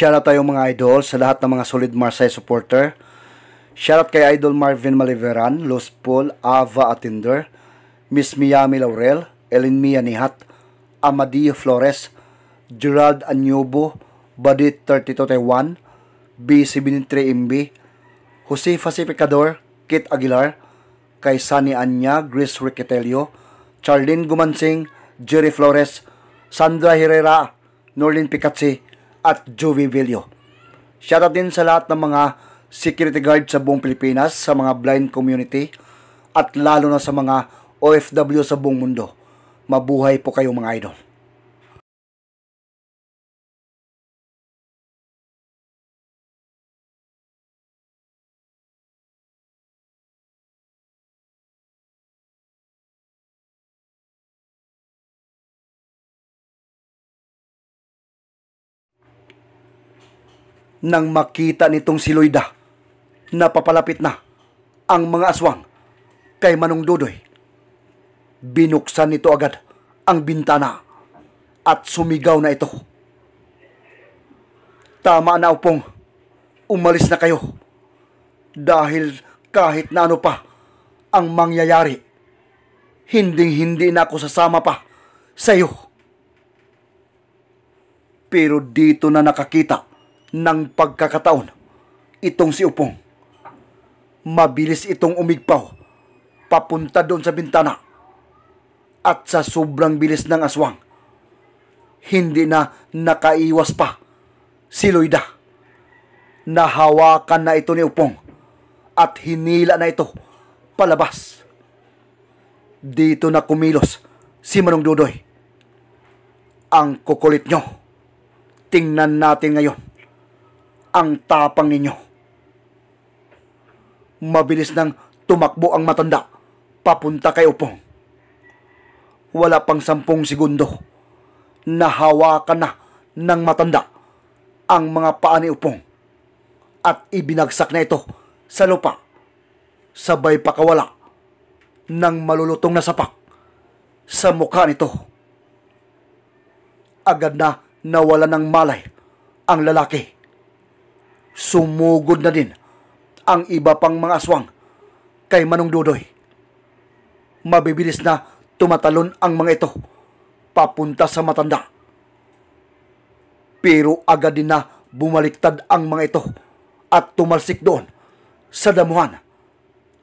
Shoutout tayo mga idol sa lahat ng mga solid Marseille supporter. Shoutout kay Idol Marvin Maliveran, Los Paul, Ava Atinder, Miss Miami Laurel, Ellen Mia Nihat, Amadio Flores, Gerald Anyobo, Badit 3231, B73 MB, Jose Pacificador, Kit Aguilar, kay Sunny Anya, Grace Riquetelio, Charlene Gumansing, Jerry Flores, Sandra Herrera, Norlin Picatsi, at Joey Villio. Shoutout din sa lahat ng mga security guard sa buong Pilipinas, sa mga blind community, at lalo na sa mga OFW sa buong mundo. Mabuhay po kayong mga idol. nang makita nitong si Loida na papalapit na ang mga aswang kay Manong Dodoy. Binuksan nito agad ang bintana at sumigaw na ito. Tama na upong, umalis na kayo. Dahil kahit na ano pa ang mangyayari, hinding-hindi na ako sasama pa sa iyo. Pero dito na nakakita ng pagkakataon itong si Upong. Mabilis itong umigpaw papunta doon sa bintana at sa sobrang bilis ng aswang. Hindi na nakaiwas pa si Loida. Nahawakan na ito ni Upong at hinila na ito palabas. Dito na kumilos si Manong Dudoy. Ang kukulit nyo. Tingnan natin ngayon ang tapang ninyo. Mabilis nang tumakbo ang matanda. Papunta kay Upong. Wala pang sampung segundo. Nahawakan na ng matanda ang mga paa ni Upong. At ibinagsak na ito sa lupa. Sabay pakawala ng malulutong na sapak sa mukha nito. Agad na nawala ng malay ang lalaki sumugod na din ang iba pang mga aswang kay Manong Dudoy. Mabibilis na tumatalon ang mga ito papunta sa matanda. Pero agad din na bumaliktad ang mga ito at tumalsik doon sa damuhan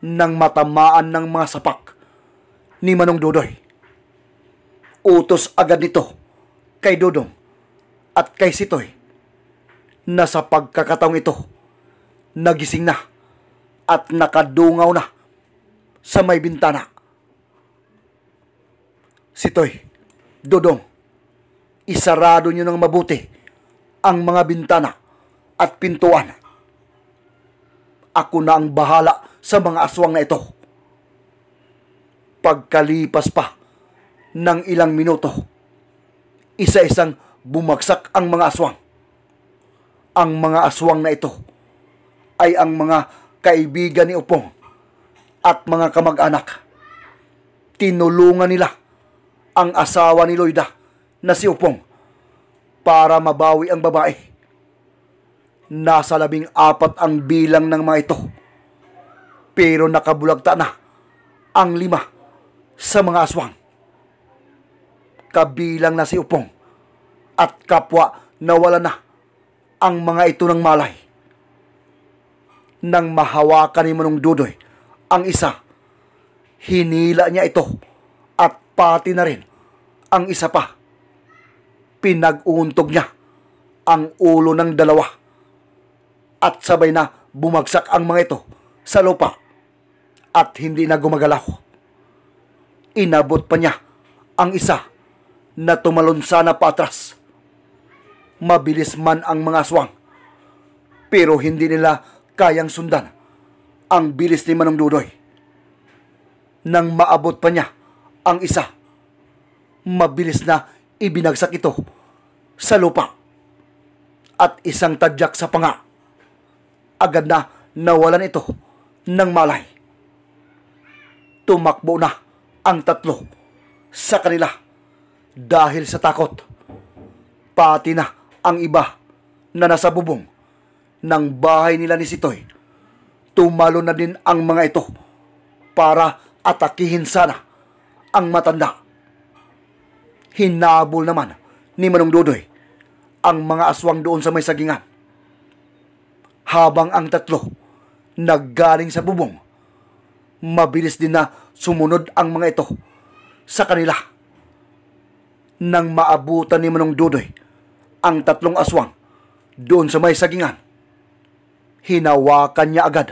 nang matamaan ng mga sapak ni Manong Dudoy. Utos agad nito kay Dudong at kay Sitoy na sa pagkakataong ito, nagising na at nakadungaw na sa may bintana. Si Toy, Dodong, isarado niyo ng mabuti ang mga bintana at pintuan. Ako na ang bahala sa mga aswang na ito. Pagkalipas pa ng ilang minuto, isa-isang bumagsak ang mga aswang ang mga aswang na ito ay ang mga kaibigan ni Upong at mga kamag-anak. Tinulungan nila ang asawa ni Loida na si Upong para mabawi ang babae. Nasa labing apat ang bilang ng mga ito. Pero nakabulagta na ang lima sa mga aswang. Kabilang na si Upong at kapwa nawala na ang mga ito ng malay. Nang mahawakan ni Manong Dudoy ang isa, hinila niya ito at pati na rin ang isa pa. Pinag-uuntog niya ang ulo ng dalawa at sabay na bumagsak ang mga ito sa lupa at hindi na gumagalaw. Inabot pa niya ang isa na tumalon sana patras Mabilis man ang mga swang. pero hindi nila kayang sundan ang bilis ni Manong Dudoy. Nang maabot pa niya ang isa, mabilis na ibinagsak ito sa lupa at isang tadyak sa panga. Agad na nawalan ito ng malay. Tumakbo na ang tatlo sa kanila dahil sa takot. Pati na ang iba na nasa bubong ng bahay nila ni Sitoy. Tumalo na din ang mga ito para atakihin sana ang matanda. Hinabol naman ni Manong Dudoy ang mga aswang doon sa may sagingan. Habang ang tatlo naggaling sa bubong, mabilis din na sumunod ang mga ito sa kanila. Nang maabutan ni Manong Dudoy ang tatlong aswang doon sa may sagingan. Hinawakan niya agad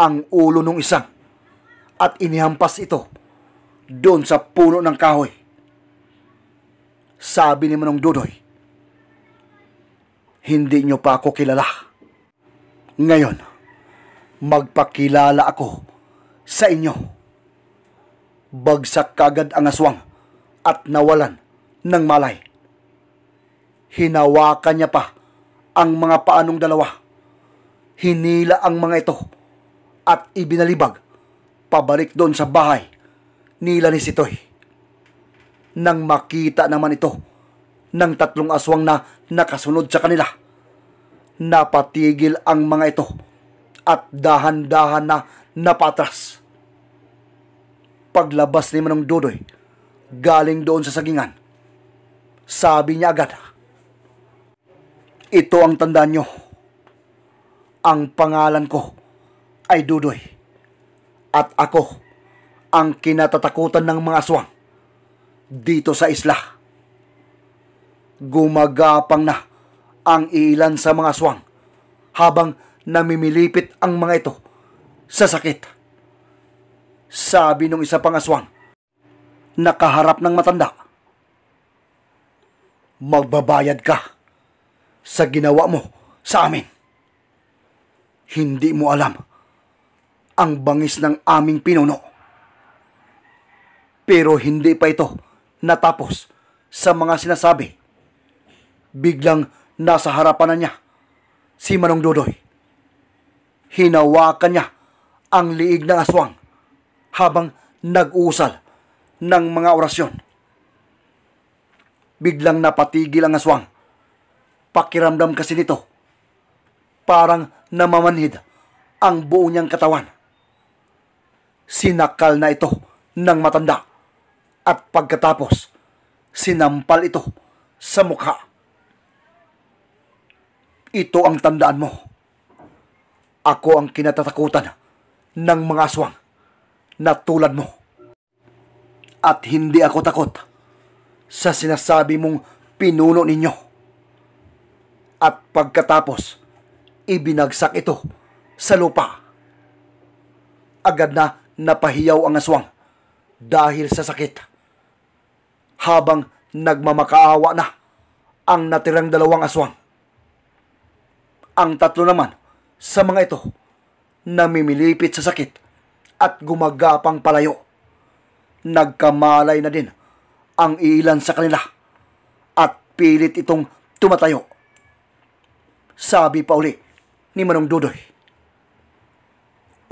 ang ulo ng isang at inihampas ito doon sa puno ng kahoy. Sabi ni Manong Dudoy, Hindi niyo pa ako kilala. Ngayon, magpakilala ako sa inyo. Bagsak kagad ang aswang at nawalan ng malay. Hinawakan niya pa ang mga paanong dalawa. Hinila ang mga ito at ibinalibag pabalik doon sa bahay nila ni Sitoy. Nang makita naman ito ng tatlong aswang na nakasunod sa kanila, napatigil ang mga ito at dahan-dahan na napatras. Paglabas ni Manong Dudoy, galing doon sa sagingan, sabi niya agad, ito ang tandaan nyo. Ang pangalan ko ay Dudoy. At ako ang kinatatakutan ng mga aswang dito sa isla. Gumagapang na ang ilan sa mga aswang habang namimilipit ang mga ito sa sakit. Sabi nung isa pang aswang, nakaharap ng matanda. Magbabayad ka sa ginawa mo sa amin. Hindi mo alam ang bangis ng aming pinuno. Pero hindi pa ito natapos sa mga sinasabi. Biglang nasa harapan na niya si Manong Dodoy. Hinawakan niya ang liig ng aswang habang nag-usal ng mga orasyon. Biglang napatigil ang aswang Pakiramdam kasi nito, parang namamanhid ang buo niyang katawan. Sinakal na ito ng matanda at pagkatapos sinampal ito sa mukha. Ito ang tandaan mo. Ako ang kinatatakutan ng mga aswang na tulad mo. At hindi ako takot sa sinasabi mong pinuno ninyo at pagkatapos, ibinagsak ito sa lupa. Agad na napahiyaw ang aswang dahil sa sakit. Habang nagmamakaawa na ang natirang dalawang aswang. Ang tatlo naman sa mga ito namimilipit sa sakit at gumagapang palayo. Nagkamalay na din ang ilan sa kanila at pilit itong tumatayo sabi pa uli ni Manong Dudoy.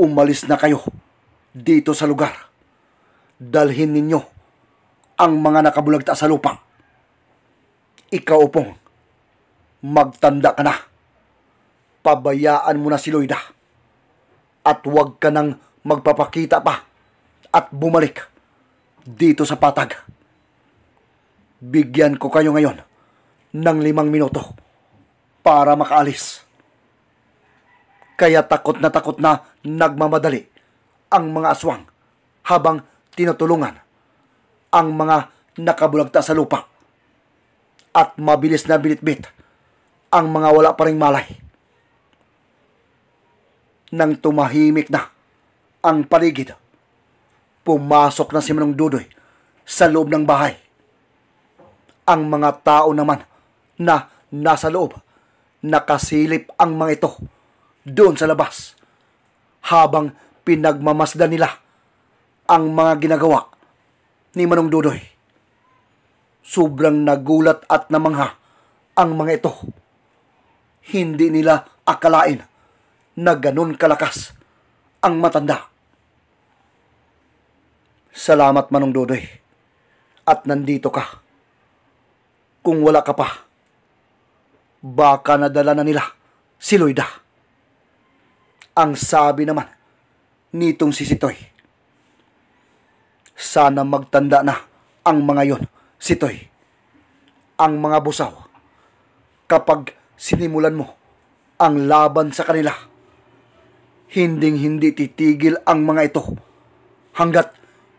Umalis na kayo dito sa lugar. Dalhin ninyo ang mga nakabulagta sa lupang. Ikaw pong magtanda ka na. Pabayaan mo na si Lloyda. At huwag ka nang magpapakita pa at bumalik dito sa patag. Bigyan ko kayo ngayon ng limang minuto para makaalis. Kaya takot na takot na nagmamadali ang mga aswang habang tinutulungan ang mga nakabulagta sa lupa at mabilis na bilitbit ang mga wala pa ring malay. Nang tumahimik na ang paligid, pumasok na si Manong Dudoy sa loob ng bahay. Ang mga tao naman na nasa loob nakasilip ang mga ito doon sa labas habang pinagmamasdan nila ang mga ginagawa ni Manong Dudoy. Sobrang nagulat at namangha ang mga ito. Hindi nila akalain na ganun kalakas ang matanda. Salamat Manong Dudoy at nandito ka. Kung wala ka pa, Baka nadala na nila si Lloyda. Ang sabi naman nitong si Sitoy. Sana magtanda na ang mga yon, Sitoy. Ang mga busaw. Kapag sinimulan mo ang laban sa kanila, hinding-hindi titigil ang mga ito hanggat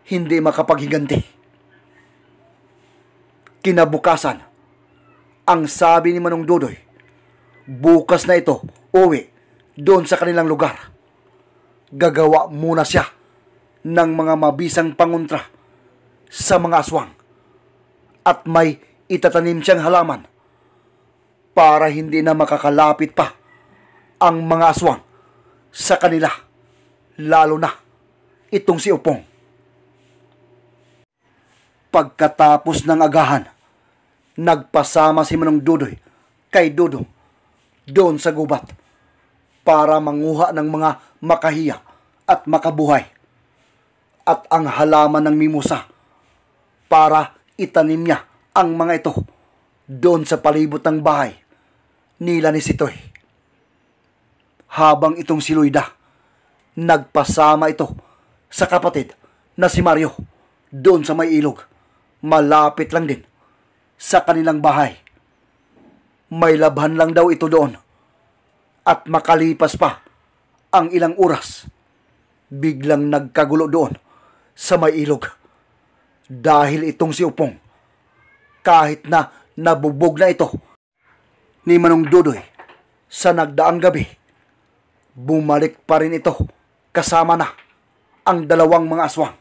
hindi makapaghiganti. Kinabukasan, ang sabi ni Manong Dudoy, bukas na ito, uwi, doon sa kanilang lugar. Gagawa muna siya ng mga mabisang pangontra sa mga aswang at may itatanim siyang halaman para hindi na makakalapit pa ang mga aswang sa kanila lalo na itong si Upong. Pagkatapos ng agahan, Nagpasama si Manong Dudoy kay Dudong doon sa gubat para manguha ng mga makahiya at makabuhay at ang halaman ng mimosa para itanim niya ang mga ito doon sa palibot ng bahay nila ni Sitoy. Habang itong si Luida, nagpasama ito sa kapatid na si Mario doon sa may ilog. Malapit lang din sa kanilang bahay. May labhan lang daw ito doon. At makalipas pa ang ilang oras, biglang nagkagulo doon sa may ilog. Dahil itong si Upong, kahit na nabubog na ito ni Manong Dudoy sa nagdaang gabi, bumalik pa rin ito kasama na ang dalawang mga aswang.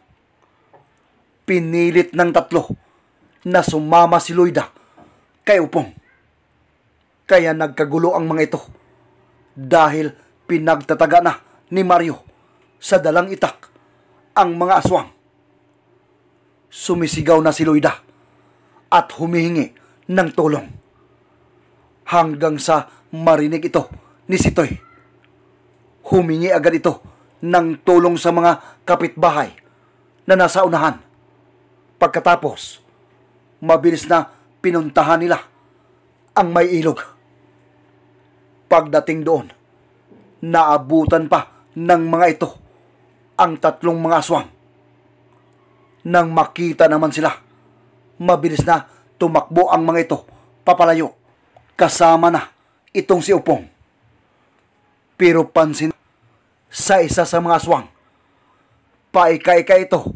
Pinilit ng tatlo na sumama si Lloyda kay Upong. Kaya nagkagulo ang mga ito dahil pinagtataga na ni Mario sa dalang itak ang mga aswang. Sumisigaw na si Lloyda at humihingi ng tulong hanggang sa marinig ito ni Sitoy. Humingi agad ito ng tulong sa mga kapitbahay na nasa unahan. Pagkatapos, mabilis na pinuntahan nila ang may ilog. Pagdating doon, naabutan pa ng mga ito ang tatlong mga aswang. Nang makita naman sila, mabilis na tumakbo ang mga ito papalayo kasama na itong si Upong. Pero pansin sa isa sa mga aswang, paikaika ito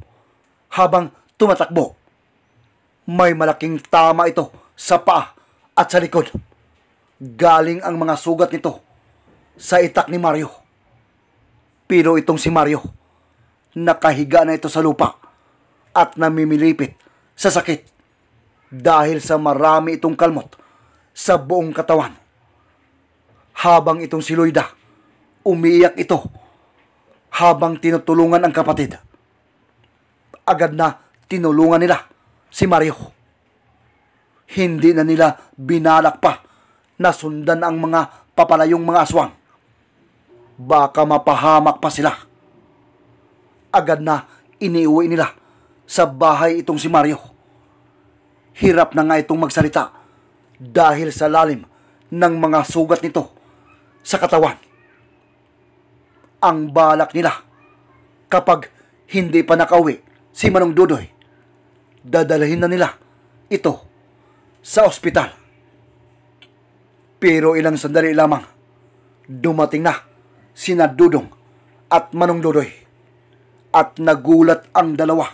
habang tumatakbo may malaking tama ito sa paa at sa likod. Galing ang mga sugat nito sa itak ni Mario. Pero itong si Mario, nakahiga na ito sa lupa at namimilipit sa sakit dahil sa marami itong kalmot sa buong katawan. Habang itong si Loida, umiiyak ito habang tinutulungan ang kapatid. Agad na tinulungan nila si Mario. Hindi na nila binalak pa na sundan ang mga papalayong mga aswang. Baka mapahamak pa sila. Agad na iniuwi nila sa bahay itong si Mario. Hirap na nga itong magsalita dahil sa lalim ng mga sugat nito sa katawan. Ang balak nila kapag hindi pa nakauwi si Manong Dudoy dadalhin na nila ito sa ospital. Pero ilang sandali lamang, dumating na si Nadudong at Manong Dudoy at nagulat ang dalawa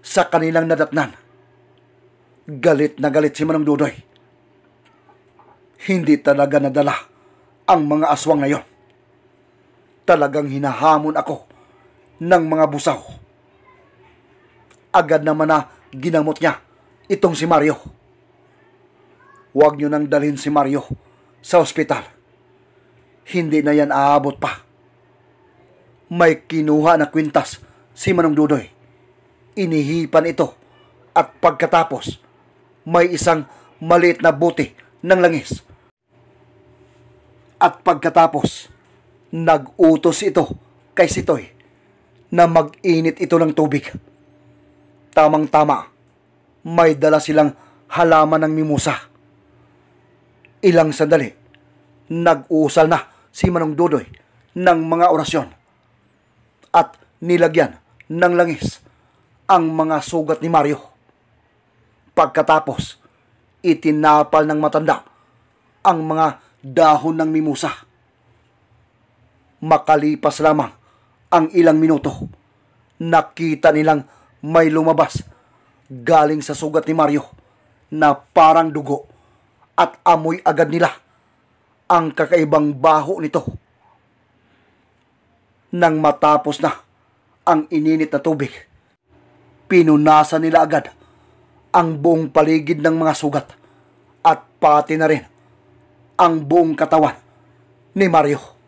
sa kanilang nadatnan. Galit na galit si Manong Dudoy. Hindi talaga nadala ang mga aswang na yon. Talagang hinahamon ako ng mga busaw. Agad naman na ginamot niya itong si Mario. Huwag niyo nang dalhin si Mario sa ospital. Hindi na yan aabot pa. May kinuha na kwintas si Manong Dudoy. Inihipan ito at pagkatapos may isang maliit na buti ng langis. At pagkatapos, nag-utos ito kay Sitoy na mag-init ito ng tubig Tamang-tama, may dala silang halaman ng mimusa. Ilang sandali, nag-uusal na si Manong Dudoy ng mga orasyon at nilagyan ng langis ang mga sugat ni Mario. Pagkatapos, itinapal ng matanda ang mga dahon ng mimusa. Makalipas lamang ang ilang minuto, nakita nilang may lumabas galing sa sugat ni Mario na parang dugo at amoy agad nila ang kakaibang baho nito. Nang matapos na ang ininit na tubig, pinunasan nila agad ang buong paligid ng mga sugat at pati na rin ang buong katawan ni Mario.